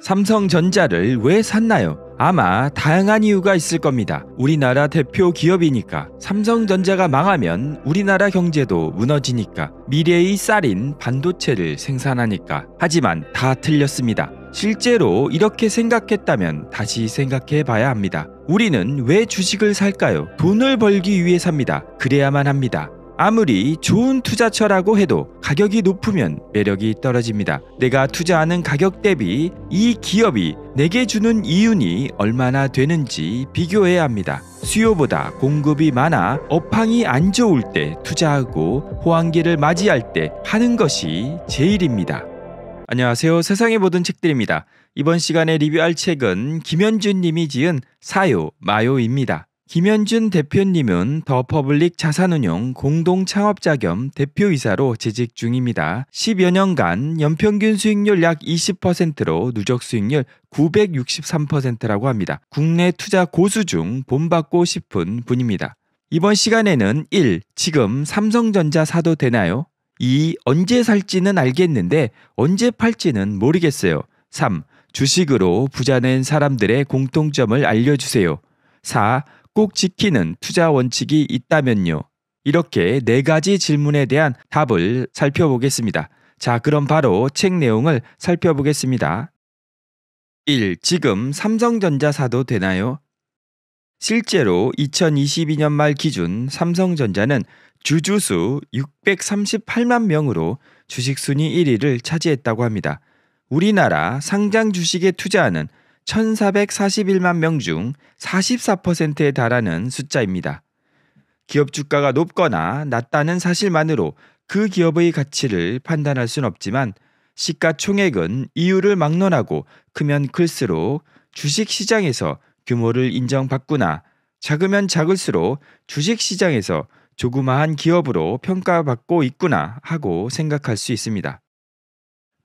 삼성전자를 왜 샀나요? 아마 다양한 이유가 있을 겁니다. 우리나라 대표 기업이니까. 삼성전자가 망하면 우리나라 경제도 무너지니까. 미래의 쌀인 반도체를 생산하니까. 하지만 다 틀렸습니다. 실제로 이렇게 생각했다면 다시 생각해 봐야 합니다. 우리는 왜 주식을 살까요? 돈을 벌기 위해 삽니다. 그래야만 합니다. 아무리 좋은 투자처라고 해도 가격이 높으면 매력이 떨어집니다. 내가 투자하는 가격 대비 이 기업이 내게 주는 이윤이 얼마나 되는지 비교해야 합니다. 수요보다 공급이 많아 업황이 안 좋을 때 투자하고 호황기를 맞이할 때하는 것이 제일입니다. 안녕하세요. 세상의 모든 책들입니다. 이번 시간에 리뷰할 책은 김현준 님이 지은 사요, 마요입니다. 김현준 대표님은 더 퍼블릭 자산운용 공동 창업자 겸 대표이사로 재직 중입니다. 10여 년간 연평균 수익률 약 20%로 누적 수익률 963%라고 합니다. 국내 투자 고수 중 본받고 싶은 분입니다. 이번 시간에는 1. 지금 삼성전자 사도 되나요? 2. 언제 살지는 알겠는데 언제 팔지는 모르겠어요. 3. 주식으로 부자 낸 사람들의 공통점을 알려주세요. 4. 꼭 지키는 투자 원칙이 있다면요. 이렇게 네 가지 질문에 대한 답을 살펴보겠습니다. 자, 그럼 바로 책 내용을 살펴보겠습니다. 1. 지금 삼성전자 사도 되나요? 실제로 2022년 말 기준 삼성전자는 주주수 638만 명으로 주식순위 1위를 차지했다고 합니다. 우리나라 상장 주식에 투자하는 1,441만 명 중 44%에 달하는 숫자입니다. 기업 주가가 높거나 낮다는 사실만으로 그 기업의 가치를 판단할 순 없지만 시가총액은 이유를 막론하고 크면 클수록 주식 시장에서 규모를 인정받거나 작으면 작을수록 주식 시장에서 조그마한 기업으로 평가받고 있구나 하고 생각할 수 있습니다.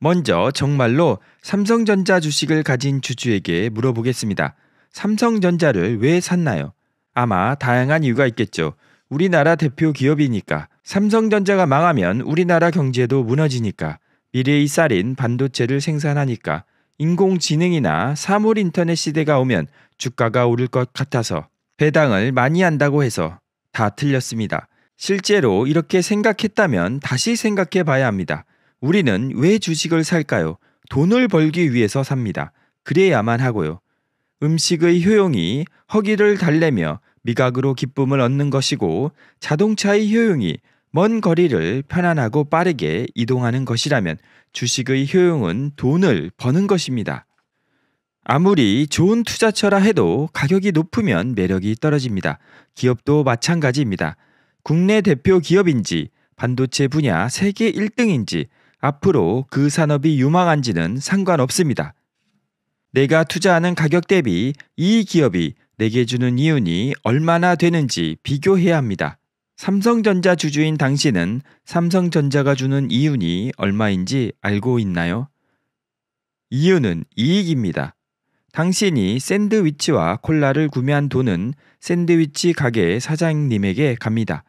먼저 정말로 삼성전자 주식을 가진 주주에게 물어보겠습니다. 삼성전자를 왜 샀나요? 아마 다양한 이유가 있겠죠. 우리나라 대표 기업이니까. 삼성전자가 망하면 우리나라 경제도 무너지니까. 미래의 쌀인 반도체를 생산하니까. 인공지능이나 사물 인터넷 시대가 오면 주가가 오를 것 같아서 배당을 많이 한다고 해서 다 틀렸습니다. 실제로 이렇게 생각했다면 다시 생각해 봐야 합니다. 우리는 왜 주식을 살까요? 돈을 벌기 위해서 삽니다. 그래야만 하고요. 음식의 효용이 허기를 달래며 미각으로 기쁨을 얻는 것이고 자동차의 효용이 먼 거리를 편안하고 빠르게 이동하는 것이라면 주식의 효용은 돈을 버는 것입니다. 아무리 좋은 투자처라 해도 가격이 높으면 매력이 떨어집니다. 기업도 마찬가지입니다. 국내 대표 기업인지 반도체 분야 세계 1등인지 앞으로 그 산업이 유망한지는 상관없습니다. 내가 투자하는 가격 대비 이 기업이 내게 주는 이윤이 얼마나 되는지 비교해야 합니다. 삼성전자 주주인 당신은 삼성전자가 주는 이윤이 얼마인지 알고 있나요? 이윤은 이익입니다. 당신이 샌드위치와 콜라를 구매한 돈은 샌드위치 가게 사장님에게 갑니다.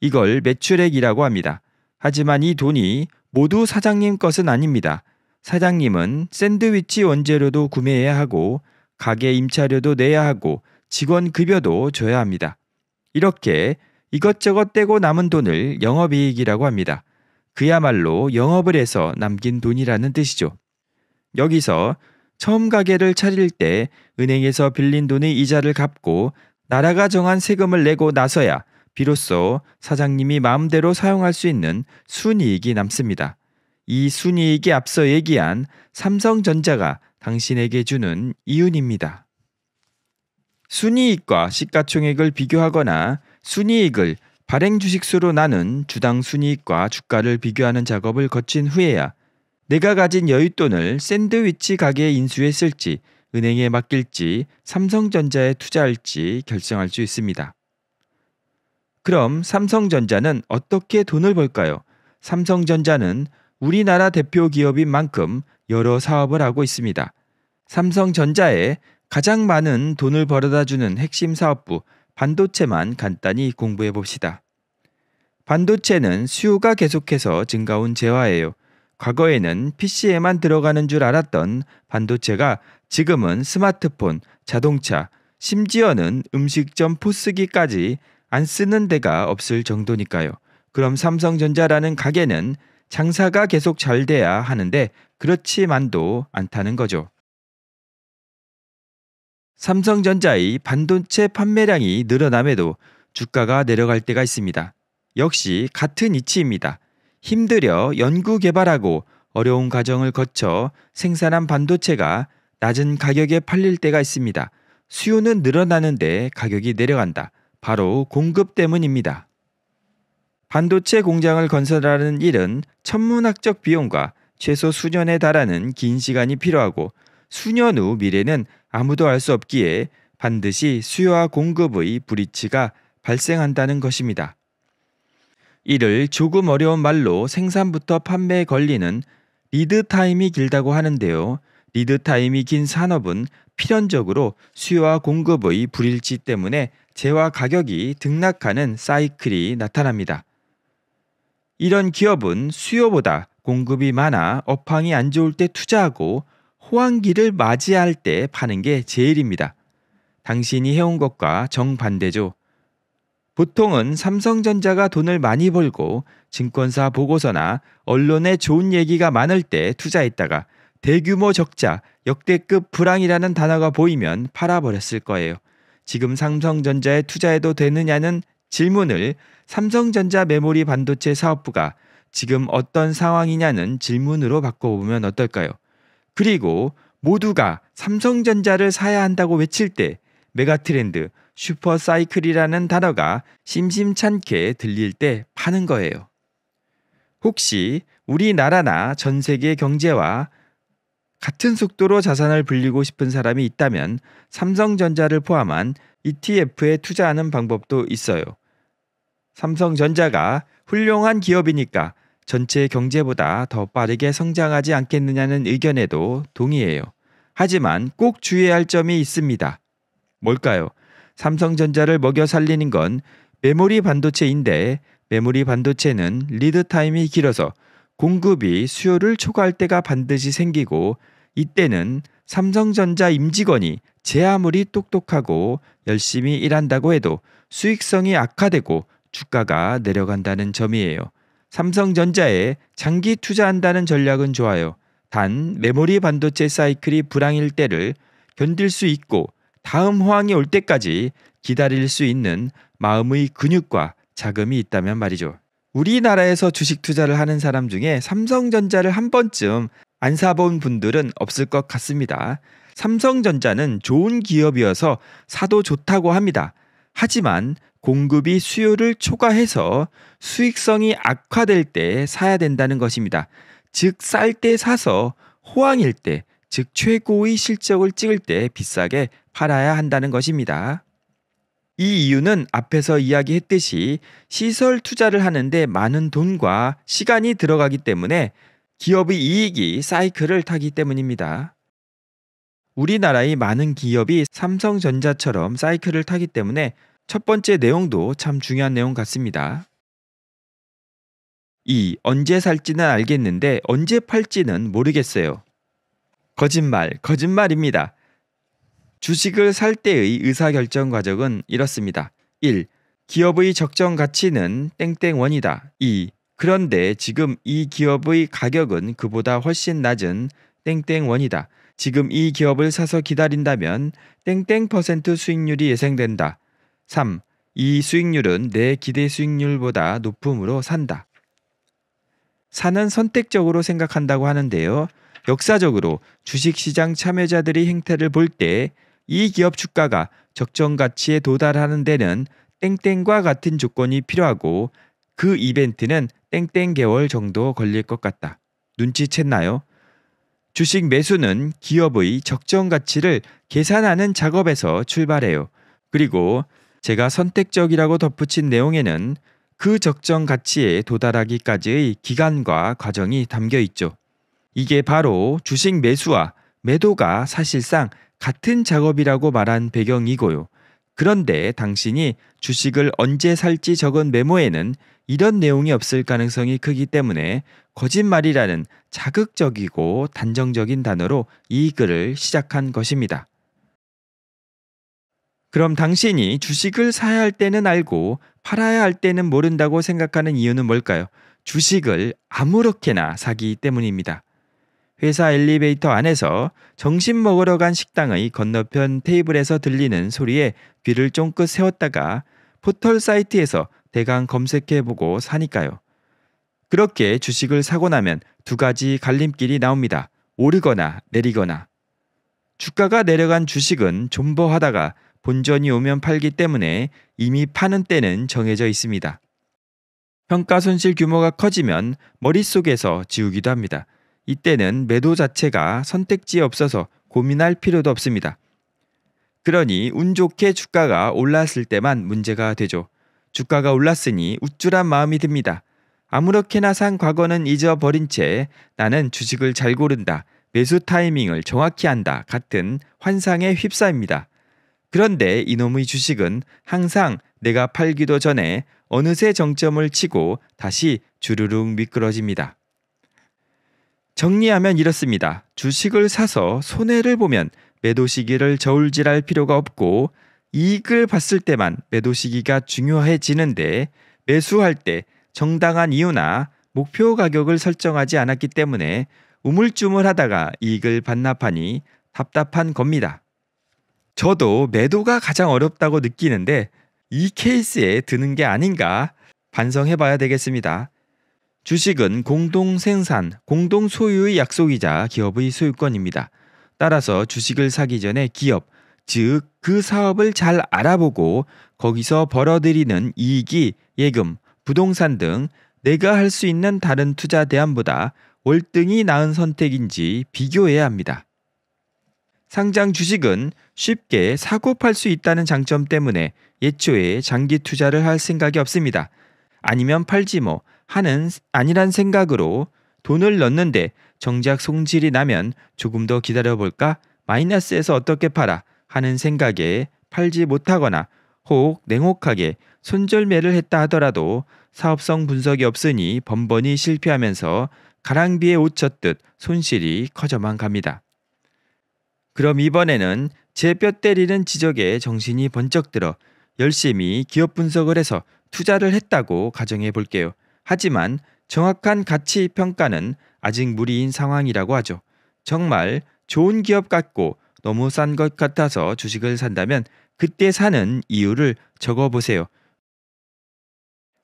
이걸 매출액이라고 합니다. 하지만 이 돈이 모두 사장님 것은 아닙니다. 사장님은 샌드위치 원재료도 구매해야 하고 가게 임차료도 내야 하고 직원 급여도 줘야 합니다. 이렇게 이것저것 떼고 남은 돈을 영업이익이라고 합니다. 그야말로 영업을 해서 남긴 돈이라는 뜻이죠. 여기서 처음 가게를 차릴 때 은행에서 빌린 돈의 이자를 갚고 나라가 정한 세금을 내고 나서야 비로소 사장님이 마음대로 사용할 수 있는 순이익이 남습니다. 이 순이익이 앞서 얘기한 삼성전자가 당신에게 주는 이윤입니다. 순이익과 시가총액을 비교하거나 순이익을 발행 주식수로 나눈 주당 순이익과 주가를 비교하는 작업을 거친 후에야 내가 가진 여윳돈을 샌드위치 가게에 인수했을지 은행에 맡길지 삼성전자에 투자할지 결정할 수 있습니다. 그럼 삼성전자는 어떻게 돈을 벌까요? 삼성전자는 우리나라 대표 기업인 만큼 여러 사업을 하고 있습니다. 삼성전자에 가장 많은 돈을 벌어다 주는 핵심 사업부 반도체만 간단히 공부해 봅시다. 반도체는 수요가 계속해서 증가온 재화예요. 과거에는 PC에만 들어가는 줄 알았던 반도체가 지금은 스마트폰, 자동차, 심지어는 음식점 포스기까지 안 쓰는 데가 없을 정도니까요. 그럼 삼성전자라는 가게는 장사가 계속 잘 돼야 하는데 그렇지만도 않다는 거죠. 삼성전자의 반도체 판매량이 늘어남에도 주가가 내려갈 때가 있습니다. 역시 같은 이치입니다. 힘들여 연구 개발하고 어려운 과정을 거쳐 생산한 반도체가 낮은 가격에 팔릴 때가 있습니다. 수요는 늘어나는데 가격이 내려간다. 바로 공급 때문입니다. 반도체 공장을 건설하는 일은 천문학적 비용과 최소 수년에 달하는 긴 시간이 필요하고 수년 후 미래는 아무도 알 수 없기에 반드시 수요와 공급의 불이치가 발생한다는 것입니다. 이를 조금 어려운 말로 생산부터 판매에 걸리는 리드 타임이 길다고 하는데요. 리드 타임이 긴 산업은 필연적으로 수요와 공급의 불일치 때문에 재화 가격이 등락하는 사이클이 나타납니다. 이런 기업은 수요보다 공급이 많아 업황이 안 좋을 때 투자하고 호황기를 맞이할 때 파는 게 제일입니다. 당신이 해온 것과 정반대죠. 보통은 삼성전자가 돈을 많이 벌고 증권사 보고서나 언론에 좋은 얘기가 많을 때 투자했다가 대규모 적자, 역대급 불황이라는 단어가 보이면 팔아버렸을 거예요. 지금 삼성전자에 투자해도 되느냐는 질문을 삼성전자 메모리 반도체 사업부가 지금 어떤 상황이냐는 질문으로 바꿔보면 어떨까요? 그리고 모두가 삼성전자를 사야 한다고 외칠 때 메가트렌드, 슈퍼사이클이라는 단어가 심심찮게 들릴 때 파는 거예요. 혹시 우리나라나 전 세계 경제와 같은 속도로 자산을 불리고 싶은 사람이 있다면 삼성전자를 포함한 ETF에 투자하는 방법도 있어요. 삼성전자가 훌륭한 기업이니까 전체 경제보다 더 빠르게 성장하지 않겠느냐는 의견에도 동의해요. 하지만 꼭 주의해야 할 점이 있습니다. 뭘까요? 삼성전자를 먹여 살리는 건 메모리 반도체인데 메모리 반도체는 리드 타임이 길어서 공급이 수요를 초과할 때가 반드시 생기고 이때는 삼성전자 임직원이 제 아무리 똑똑하고 열심히 일한다고 해도 수익성이 악화되고 주가가 내려간다는 점이에요. 삼성전자에 장기 투자한다는 전략은 좋아요. 단 메모리 반도체 사이클이 불황일 때를 견딜 수 있고 다음 호황이 올 때까지 기다릴 수 있는 마음의 근육과 자금이 있다면 말이죠. 우리나라에서 주식 투자를 하는 사람 중에 삼성전자를 한 번쯤 안 사본 분들은 없을 것 같습니다. 삼성전자는 좋은 기업이어서 사도 좋다고 합니다. 하지만 공급이 수요를 초과해서 수익성이 악화될 때 사야 된다는 것입니다. 즉, 쌀 때 사서 호황일 때, 즉, 최고의 실적을 찍을 때 비싸게 팔아야 한다는 것입니다. 이 이유는 앞에서 이야기했듯이 시설 투자를 하는데 많은 돈과 시간이 들어가기 때문에 기업의 이익이 사이클을 타기 때문입니다. 우리나라의 많은 기업이 삼성전자처럼 사이클을 타기 때문에 첫 번째 내용도 참 중요한 내용 같습니다. 2. 언제 살지는 알겠는데 언제 팔지는 모르겠어요. 거짓말, 거짓말입니다. 주식을 살 때의 의사결정 과정은 이렇습니다. 1. 기업의 적정 가치는 땡땡원이다. 2. 그런데 지금 이 기업의 가격은 그보다 훨씬 낮은 땡땡원이다. 지금 이 기업을 사서 기다린다면 땡땡 퍼센트 수익률이 예상된다. 3. 이 수익률은 내 기대 수익률보다 높음으로 산다. 사는 선택적으로 생각한다고 하는데요. 역사적으로 주식시장 참여자들이 행태를 볼 때 이 기업 주가가 적정 가치에 도달하는 데는 땡땡과 같은 조건이 필요하고 그 이벤트는 땡땡 개월 정도 걸릴 것 같다. 눈치챘나요? 주식 매수는 기업의 적정 가치를 계산하는 작업에서 출발해요. 그리고 제가 선택적이라고 덧붙인 내용에는 그 적정 가치에 도달하기까지의 기간과 과정이 담겨 있죠. 이게 바로 주식 매수와 매도가 사실상 같은 작업이라고 말한 배경이고요. 그런데 당신이 주식을 언제 살지 적은 메모에는 이런 내용이 없을 가능성이 크기 때문에 거짓말이라는 자극적이고 단정적인 단어로 이 글을 시작한 것입니다. 그럼 당신이 주식을 사야 할 때는 알고 팔아야 할 때는 모른다고 생각하는 이유는 뭘까요? 주식을 아무렇게나 사기 때문입니다. 회사 엘리베이터 안에서 정신 먹으러 간 식당의 건너편 테이블에서 들리는 소리에 귀를 쫑긋 세웠다가 포털 사이트에서 대강 검색해보고 사니까요. 그렇게 주식을 사고 나면 두 가지 갈림길이 나옵니다. 오르거나 내리거나. 주가가 내려간 주식은 존버하다가 본전이 오면 팔기 때문에 이미 파는 때는 정해져 있습니다. 평가 손실 규모가 커지면 머릿속에서 지우기도 합니다. 이때는 매도 자체가 선택지에 없어서 고민할 필요도 없습니다. 그러니 운 좋게 주가가 올랐을 때만 문제가 되죠. 주가가 올랐으니 우쭐한 마음이 듭니다. 아무렇게나 산 과거는 잊어버린 채 나는 주식을 잘 고른다. 매수 타이밍을 정확히 한다. 같은 환상에 휩싸입니다. 그런데 이놈의 주식은 항상 내가 팔기도 전에 어느새 정점을 치고 다시 주르륵 미끄러집니다. 정리하면 이렇습니다. 주식을 사서 손해를 보면 매도 시기를 저울질할 필요가 없고 이익을 봤을 때만 매도 시기가 중요해지는데 매수할 때 정당한 이유나 목표 가격을 설정하지 않았기 때문에 우물쭈물하다가 이익을 반납하니 답답한 겁니다. 저도 매도가 가장 어렵다고 느끼는데 이 케이스에 드는 게 아닌가 반성해 봐야 되겠습니다. 주식은 공동 생산, 공동 소유의 약속이자 기업의 소유권입니다. 따라서 주식을 사기 전에 기업, 즉 그 사업을 잘 알아보고 거기서 벌어들이는 이익이 예금, 부동산 등 내가 할 수 있는 다른 투자 대안보다 월등히 나은 선택인지 비교해야 합니다. 상장 주식은 쉽게 사고 팔 수 있다는 장점 때문에 예초에 장기 투자를 할 생각이 없습니다. 아니면 팔지 뭐 하는 아니란 생각으로 돈을 넣는데 정작 송질이 나면 조금 더 기다려볼까? 마이너스에서 어떻게 팔아? 하는 생각에 팔지 못하거나 혹 냉혹하게 손절매를 했다 하더라도 사업성 분석이 없으니 번번이 실패하면서 가랑비에 옷 젖듯 손실이 커져만 갑니다. 그럼 이번에는 제 뼈 때리는 지적에 정신이 번쩍 들어 열심히 기업 분석을 해서 투자를 했다고 가정해 볼게요. 하지만 정확한 가치 평가는 아직 무리인 상황이라고 하죠. 정말 좋은 기업 같고 너무 싼 것 같아서 주식을 산다면 그때 사는 이유를 적어 보세요.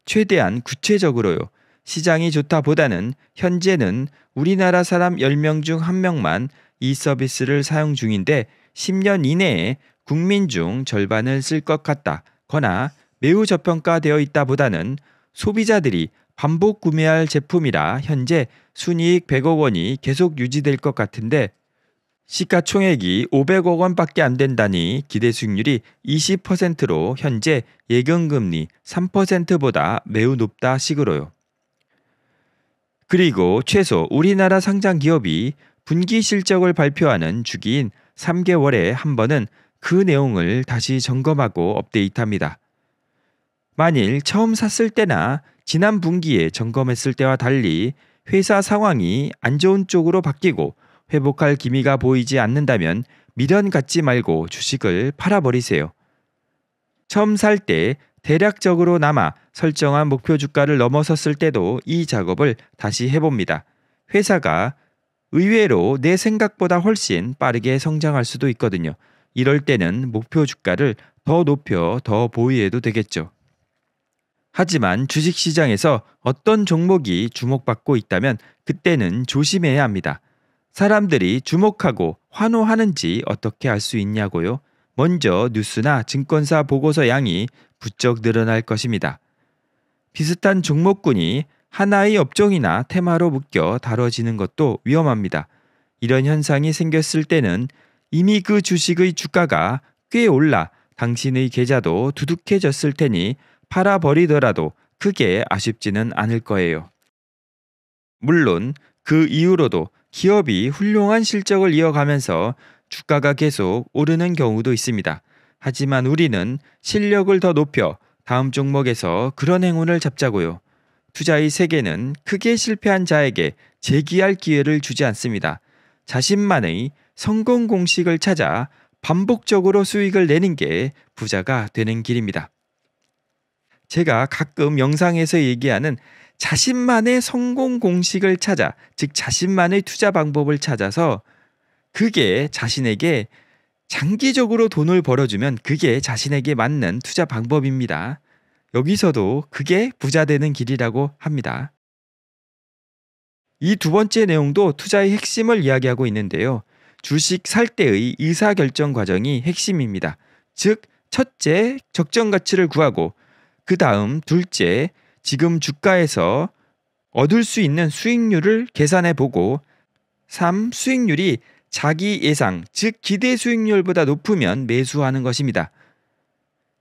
최대한 구체적으로요. 시장이 좋다 보다는 현재는 우리나라 사람 10명 중 1명만 이 서비스를 사용 중인데 10년 이내에 국민 중 절반을 쓸 것 같다. 거나 매우 저평가되어 있다 보다는 소비자들이 반복 구매할 제품이라 현재 순이익 100억 원이 계속 유지될 것 같은데 시가총액이 500억 원밖에 안 된다니 기대 수익률이 20%로 현재 예금금리 3%보다 매우 높다 식으로요. 그리고 최소 우리나라 상장 기업이 분기 실적을 발표하는 주기인 3개월에 한 번은 그 내용을 다시 점검하고 업데이트합니다. 만일 처음 샀을 때나 지난 분기에 점검했을 때와 달리 회사 상황이 안 좋은 쪽으로 바뀌고 회복할 기미가 보이지 않는다면 미련 갖지 말고 주식을 팔아버리세요. 처음 살 때 대략적으로 남아 설정한 목표 주가를 넘어섰을 때도 이 작업을 다시 해봅니다. 회사가 의외로 내 생각보다 훨씬 빠르게 성장할 수도 있거든요. 이럴 때는 목표 주가를 더 높여 더 보유해도 되겠죠. 하지만 주식시장에서 어떤 종목이 주목받고 있다면 그때는 조심해야 합니다. 사람들이 주목하고 환호하는지 어떻게 알 수 있냐고요? 먼저 뉴스나 증권사 보고서 양이 부쩍 늘어날 것입니다. 비슷한 종목군이 하나의 업종이나 테마로 묶여 다뤄지는 것도 위험합니다. 이런 현상이 생겼을 때는 이미 그 주식의 주가가 꽤 올라 당신의 계좌도 두둑해졌을 테니 팔아버리더라도 크게 아쉽지는 않을 거예요. 물론 그 이후로도 기업이 훌륭한 실적을 이어가면서 주가가 계속 오르는 경우도 있습니다. 하지만 우리는 실력을 더 높여 다음 종목에서 그런 행운을 잡자고요. 투자의 세계는 크게 실패한 자에게 재기할 기회를 주지 않습니다. 자신만의 성공 공식을 찾아 반복적으로 수익을 내는 게 부자가 되는 길입니다. 제가 가끔 영상에서 얘기하는 자신만의 성공 공식을 찾아, 즉 자신만의 투자 방법을 찾아서 그게 자신에게 장기적으로 돈을 벌어주면 그게 자신에게 맞는 투자 방법입니다. 여기서도 그게 부자 되는 길이라고 합니다. 이 두 번째 내용도 투자의 핵심을 이야기하고 있는데요. 주식 살 때의 의사결정 과정이 핵심입니다. 즉, 첫째, 적정 가치를 구하고 그 다음 둘째, 지금 주가에서 얻을 수 있는 수익률을 계산해 보고 3. 수익률이 자기 예상, 즉 기대 수익률보다 높으면 매수하는 것입니다.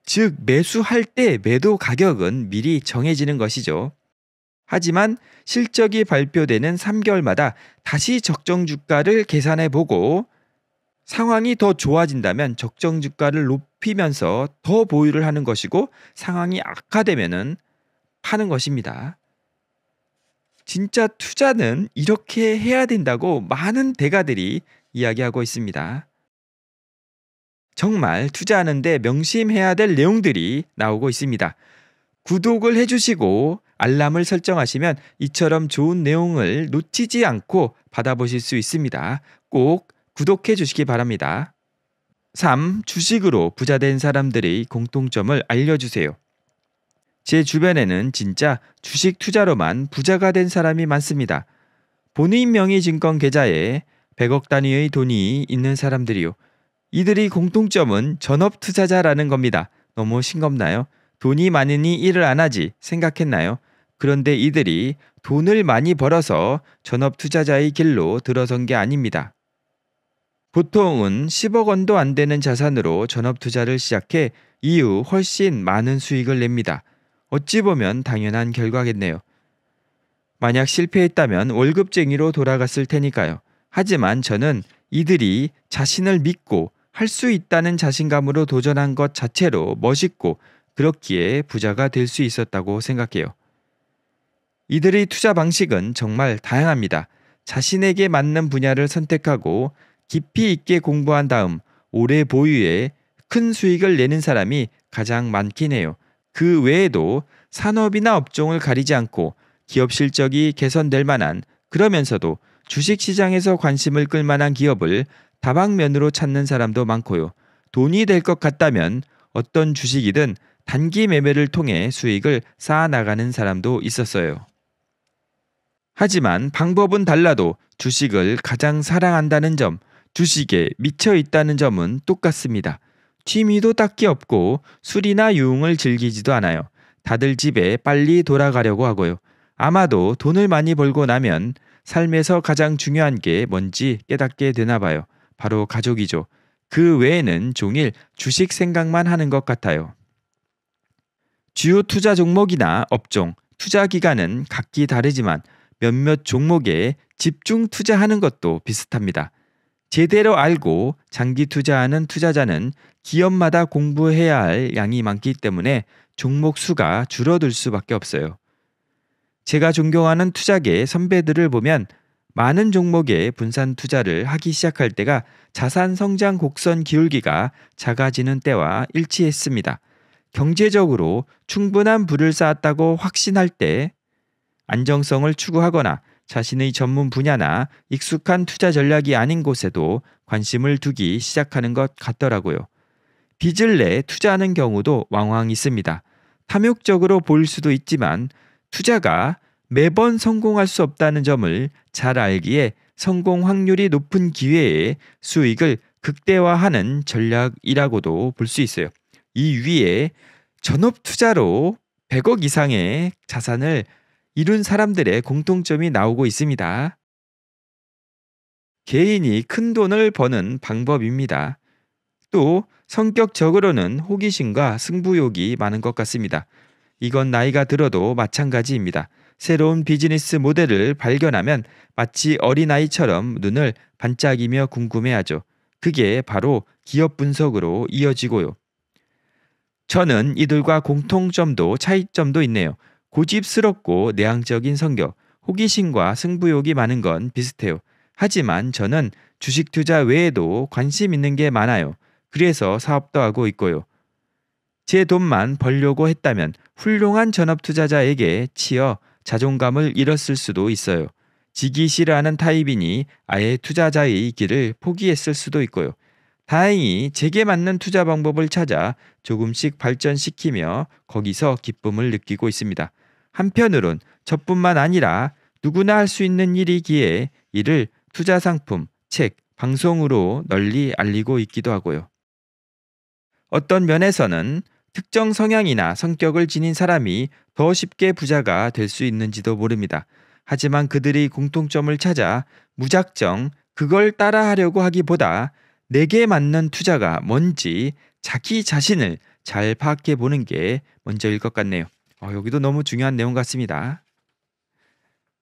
즉 매수할 때 매도 가격은 미리 정해지는 것이죠. 하지만 실적이 발표되는 3개월마다 다시 적정 주가를 계산해 보고 상황이 더 좋아진다면 적정 주가를 높이면서 더 보유를 하는 것이고 상황이 악화되면은 파는 것입니다. 진짜 투자는 이렇게 해야 된다고 많은 대가들이 이야기하고 있습니다. 정말 투자하는데 명심해야 될 내용들이 나오고 있습니다. 구독을 해주시고 알람을 설정하시면 이처럼 좋은 내용을 놓치지 않고 받아보실 수 있습니다. 꼭 구독해 주시기 바랍니다. 3. 주식으로 부자된 사람들의 공통점을 알려주세요. 제 주변에는 진짜 주식 투자로만 부자가 된 사람이 많습니다. 본인 명의 증권 계좌에 100억 단위의 돈이 있는 사람들이요. 이들의 공통점은 전업 투자자라는 겁니다. 너무 싱겁나요? 돈이 많으니 일을 안 하지 생각했나요? 그런데 이들이 돈을 많이 벌어서 전업 투자자의 길로 들어선 게 아닙니다. 보통은 10억 원도 안 되는 자산으로 전업 투자를 시작해 이후 훨씬 많은 수익을 냅니다. 어찌 보면 당연한 결과겠네요. 만약 실패했다면 월급쟁이로 돌아갔을 테니까요. 하지만 저는 이들이 자신을 믿고 할 수 있다는 자신감으로 도전한 것 자체로 멋있고 그렇기에 부자가 될 수 있었다고 생각해요. 이들의 투자 방식은 정말 다양합니다. 자신에게 맞는 분야를 선택하고 깊이 있게 공부한 다음 올해 보유에 큰 수익을 내는 사람이 가장 많긴 해요. 그 외에도 산업이나 업종을 가리지 않고 기업 실적이 개선될 만한 그러면서도 주식 시장에서 관심을 끌 만한 기업을 다방면으로 찾는 사람도 많고요. 돈이 될 것 같다면 어떤 주식이든 단기 매매를 통해 수익을 쌓아 나가는 사람도 있었어요. 하지만 방법은 달라도 주식을 가장 사랑한다는 점, 주식에 미쳐 있다는 점은 똑같습니다. 취미도 딱히 없고 술이나 유흥을 즐기지도 않아요. 다들 집에 빨리 돌아가려고 하고요. 아마도 돈을 많이 벌고 나면 삶에서 가장 중요한 게 뭔지 깨닫게 되나 봐요. 바로 가족이죠. 그 외에는 종일 주식 생각만 하는 것 같아요. 주요 투자 종목이나 업종, 투자 기간은 각기 다르지만 몇몇 종목에 집중 투자하는 것도 비슷합니다. 제대로 알고 장기 투자하는 투자자는 기업마다 공부해야 할 양이 많기 때문에 종목 수가 줄어들 수밖에 없어요. 제가 존경하는 투자계 선배들을 보면 많은 종목에 분산 투자를 하기 시작할 때가 자산 성장 곡선 기울기가 작아지는 때와 일치했습니다. 경제적으로 충분한 부를 쌓았다고 확신할 때 안정성을 추구하거나 자신의 전문 분야나 익숙한 투자 전략이 아닌 곳에도 관심을 두기 시작하는 것 같더라고요. 빚을 내 투자하는 경우도 왕왕 있습니다. 탐욕적으로 보일 수도 있지만 투자가 매번 성공할 수 없다는 점을 잘 알기에 성공 확률이 높은 기회에 수익을 극대화하는 전략이라고도 볼 수 있어요. 이 위에 전업 투자로 100억 이상의 자산을 이룬 사람들의 공통점이 나오고 있습니다. 개인이 큰 돈을 버는 방법입니다. 또 성격적으로는 호기심과 승부욕이 많은 것 같습니다. 이건 나이가 들어도 마찬가지입니다. 새로운 비즈니스 모델을 발견하면 마치 어린아이처럼 눈을 반짝이며 궁금해하죠. 그게 바로 기업 분석으로 이어지고요. 저는 이들과 공통점도 차이점도 있네요. 고집스럽고 내향적인 성격, 호기심과 승부욕이 많은 건 비슷해요. 하지만 저는 주식 투자 외에도 관심 있는 게 많아요. 그래서 사업도 하고 있고요. 제 돈만 벌려고 했다면 훌륭한 전업 투자자에게 치여 자존감을 잃었을 수도 있어요. 지기 싫어하는 타입이니 아예 투자자의 길을 포기했을 수도 있고요. 다행히 제게 맞는 투자 방법을 찾아 조금씩 발전시키며 거기서 기쁨을 느끼고 있습니다. 한편으론 저뿐만 아니라 누구나 할 수 있는 일이기에 이를 투자 상품, 책, 방송으로 널리 알리고 있기도 하고요. 어떤 면에서는 특정 성향이나 성격을 지닌 사람이 더 쉽게 부자가 될 수 있는지도 모릅니다. 하지만 그들이 공통점을 찾아 무작정 그걸 따라 하려고 하기보다 내게 맞는 투자가 뭔지 자기 자신을 잘 파악해 보는 게 먼저일 것 같네요. 어, 여기도 너무 중요한 내용 같습니다.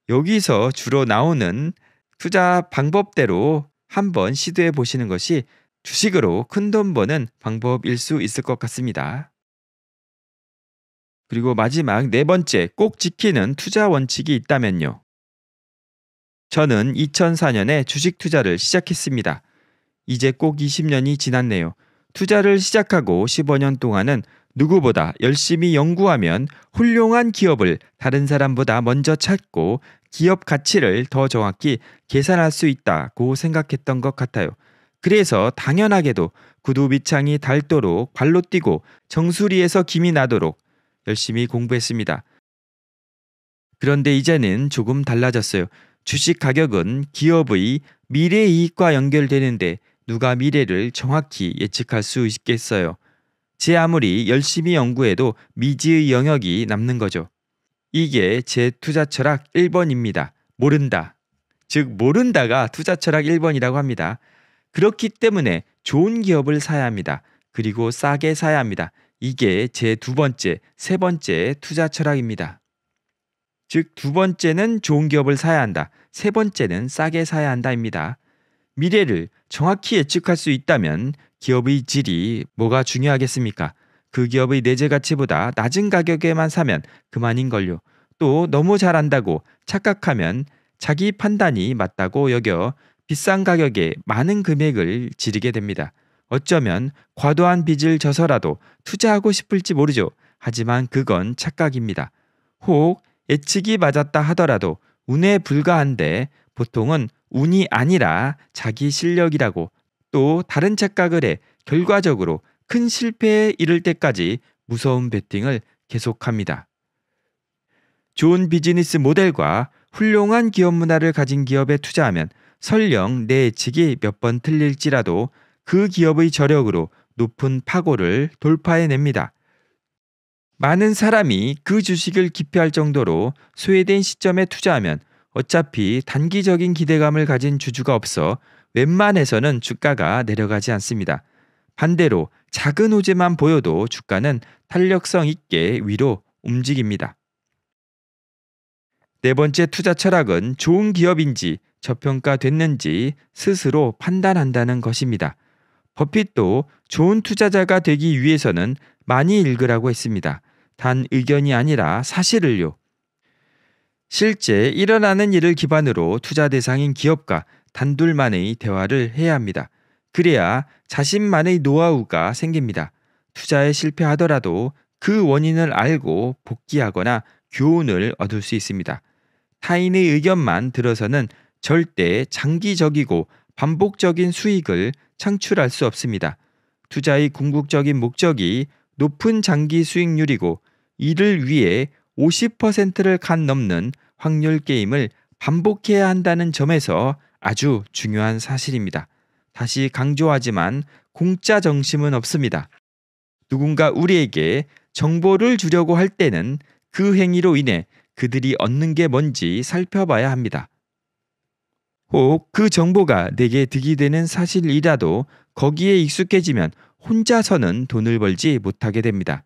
여기서 주로 나오는 투자 방법대로 한번 시도해 보시는 것이 주식으로 큰 돈 버는 방법일 수 있을 것 같습니다. 그리고 마지막 네 번째 꼭 지키는 투자 원칙이 있다면요. 저는 2004년에 주식 투자를 시작했습니다. 이제 꼭 20년이 지났네요. 투자를 시작하고 15년 동안은 누구보다 열심히 연구하면 훌륭한 기업을 다른 사람보다 먼저 찾고 기업 가치를 더 정확히 계산할 수 있다고 생각했던 것 같아요. 그래서 당연하게도 구두 밑창이 닳도록 발로 뛰고 정수리에서 김이 나도록 열심히 공부했습니다. 그런데 이제는 조금 달라졌어요. 주식 가격은 기업의 미래 이익과 연결되는데 누가 미래를 정확히 예측할 수 있겠어요. 제 아무리 열심히 연구해도 미지의 영역이 남는 거죠. 이게 제 투자 철학 1번입니다. 모른다. 즉, 모른다가 투자 철학 1번이라고 합니다. 그렇기 때문에 좋은 기업을 사야 합니다. 그리고 싸게 사야 합니다. 이게 제 두 번째, 세 번째 투자 철학입니다. 즉, 두 번째는 좋은 기업을 사야 한다. 세 번째는 싸게 사야 한다입니다. 미래를 정확히 예측할 수 있다면 기업의 질이 뭐가 중요하겠습니까? 그 기업의 내재 가치보다 낮은 가격에만 사면 그만인걸요. 또 너무 잘한다고 착각하면 자기 판단이 맞다고 여겨 비싼 가격에 많은 금액을 지르게 됩니다. 어쩌면 과도한 빚을 져서라도 투자하고 싶을지 모르죠. 하지만 그건 착각입니다. 혹 예측이 맞았다 하더라도 운에 불과한데 보통은 운이 아니라 자기 실력이라고 또 다른 착각을 해 결과적으로 큰 실패에 이를 때까지 무서운 베팅을 계속합니다. 좋은 비즈니스 모델과 훌륭한 기업 문화를 가진 기업에 투자하면 설령 내 예측이 몇 번 틀릴지라도 그 기업의 저력으로 높은 파고를 돌파해냅니다. 많은 사람이 그 주식을 기피할 정도로 소외된 시점에 투자하면 어차피 단기적인 기대감을 가진 주주가 없어 웬만해서는 주가가 내려가지 않습니다. 반대로 작은 호재만 보여도 주가는 탄력성 있게 위로 움직입니다. 네 번째 투자 철학은 좋은 기업인지 저평가됐는지 스스로 판단한다는 것입니다. 버핏도 좋은 투자자가 되기 위해서는 많이 읽으라고 했습니다. 단 의견이 아니라 사실을요. 실제 일어나는 일을 기반으로 투자 대상인 기업과 단둘만의 대화를 해야 합니다. 그래야 자신만의 노하우가 생깁니다. 투자에 실패하더라도 그 원인을 알고 복귀하거나 교훈을 얻을 수 있습니다. 타인의 의견만 들어서는 절대 장기적이고 반복적인 수익을 창출할 수 없습니다. 투자의 궁극적인 목적이 높은 장기 수익률이고 이를 위해 50%를 간 넘는 확률 게임을 반복해야 한다는 점에서 아주 중요한 사실입니다. 다시 강조하지만 공짜 정심은 없습니다. 누군가 우리에게 정보를 주려고 할 때는 그 행위로 인해 그들이 얻는 게 뭔지 살펴봐야 합니다. 혹 그 정보가 내게 득이 되는 사실이라도 거기에 익숙해지면 혼자서는 돈을 벌지 못하게 됩니다.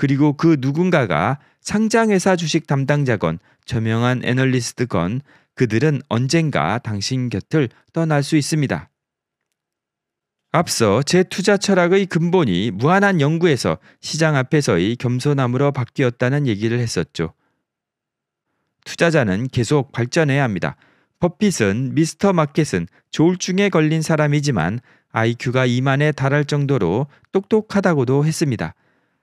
그리고 그 누군가가 상장회사 주식 담당자건 저명한 애널리스트건 그들은 언젠가 당신 곁을 떠날 수 있습니다. 앞서 제 투자 철학의 근본이 무한한 연구에서 시장 앞에서의 겸손함으로 바뀌었다는 얘기를 했었죠. 투자자는 계속 발전해야 합니다. 버핏은 미스터 마켓은 조울증에 걸린 사람이지만 IQ가 2만에 달할 정도로 똑똑하다고도 했습니다.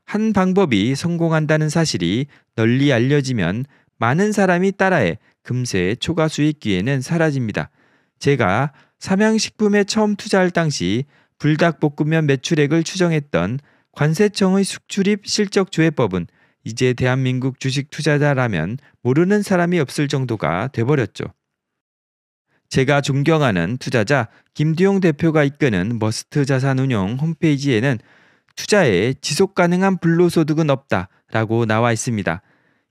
한 방법이 성공한다는 사실이 널리 알려지면 많은 사람이 따라해 금세 초과 수익 기회는 사라집니다. 제가 삼양식품에 처음 투자할 당시 불닭볶음면 매출액을 추정했던 관세청의 숙출입 실적 조회법은 이제 대한민국 주식 투자자라면 모르는 사람이 없을 정도가 돼버렸죠. 제가 존경하는 투자자 김두용 대표가 이끄는 머스트 자산운용 홈페이지에는 투자에 지속 가능한 불로소득은 없다라고 나와 있습니다.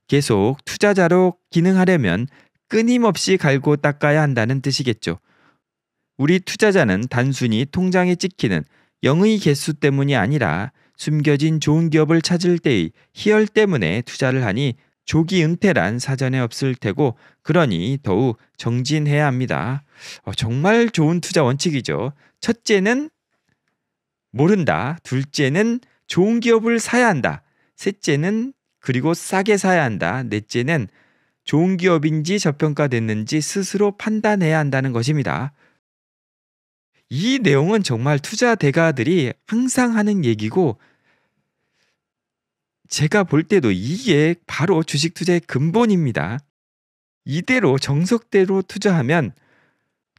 계속 투자자로 기능하려면 끊임없이 갈고 닦아야 한다는 뜻이겠죠. 우리 투자자는 단순히 통장에 찍히는 영의 개수 때문이 아니라 숨겨진 좋은 기업을 찾을 때의 희열 때문에 투자를 하니 조기 은퇴란 사전에 없을 테고 그러니 더욱 정진해야 합니다. 어, 정말 좋은 투자 원칙이죠. 첫째는 모른다. 둘째는 좋은 기업을 사야 한다. 셋째는 그리고 싸게 사야 한다. 넷째는 좋은 기업인지 저평가됐는지 스스로 판단해야 한다는 것입니다. 이 내용은 정말 투자 대가들이 항상 하는 얘기고 제가 볼 때도 이게 바로 주식 투자의 근본입니다. 이대로 정석대로 투자하면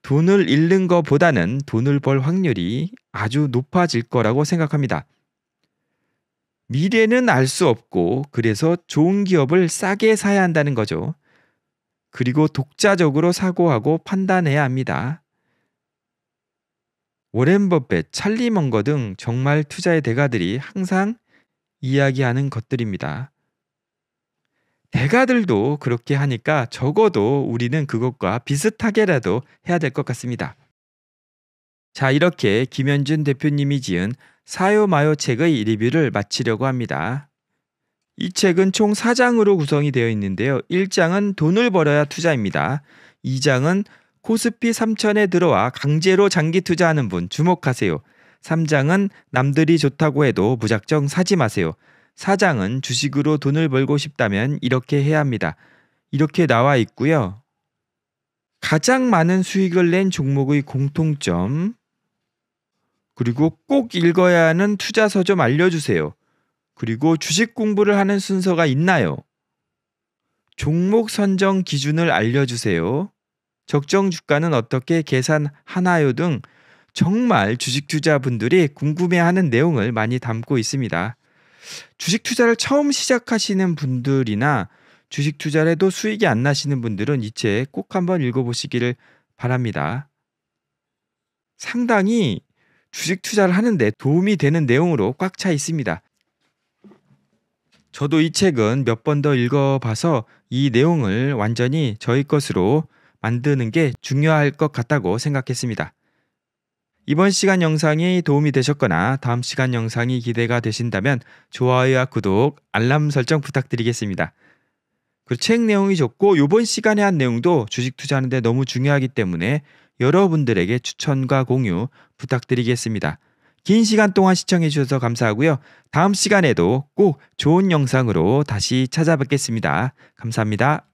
돈을 잃는 것보다는 돈을 벌 확률이 아주 높아질 거라고 생각합니다. 미래는 알 수 없고 그래서 좋은 기업을 싸게 사야 한다는 거죠. 그리고 독자적으로 사고하고 판단해야 합니다. 워렌 버펫 찰리 먼거 등 정말 투자의 대가들이 항상 이야기하는 것들입니다. 대가들도 그렇게 하니까 적어도 우리는 그것과 비슷하게라도 해야 될 것 같습니다. 자, 이렇게 김현준 대표님이 지은 사요마요 책의 리뷰를 마치려고 합니다. 이 책은 총 4장으로 구성이 되어 있는데요. 1장은 돈을 벌어야 투자입니다. 2장은 코스피 3천에 들어와 강제로 장기 투자하는 분 주목하세요. 3장은 남들이 좋다고 해도 무작정 사지 마세요. 사장은 주식으로 돈을 벌고 싶다면 이렇게 해야 합니다. 이렇게 나와 있고요. 가장 많은 수익을 낸 종목의 공통점 그리고 꼭 읽어야 하는 투자서 좀 알려주세요. 그리고 주식 공부를 하는 순서가 있나요? 종목 선정 기준을 알려주세요. 적정 주가는 어떻게 계산하나요 등 정말 주식 투자분들이 궁금해하는 내용을 많이 담고 있습니다. 주식 투자를 처음 시작하시는 분들이나 주식 투자를 해도 수익이 안 나시는 분들은 이 책 꼭 한번 읽어보시기를 바랍니다. 상당히 주식 투자를 하는데 도움이 되는 내용으로 꽉 차 있습니다. 저도 이 책은 몇 번 더 읽어봐서 이 내용을 완전히 저희 것으로 만드는 게 중요할 것 같다고 생각했습니다. 이번 시간 영상이 도움이 되셨거나 다음 시간 영상이 기대가 되신다면 좋아요와 구독, 알람 설정 부탁드리겠습니다. 그리고 책 내용이 좋고 이번 시간에 한 내용도 주식 투자하는데 너무 중요하기 때문에 여러분들에게 추천과 공유 부탁드리겠습니다. 긴 시간 동안 시청해 주셔서 감사하고요. 다음 시간에도 꼭 좋은 영상으로 다시 찾아뵙겠습니다. 감사합니다.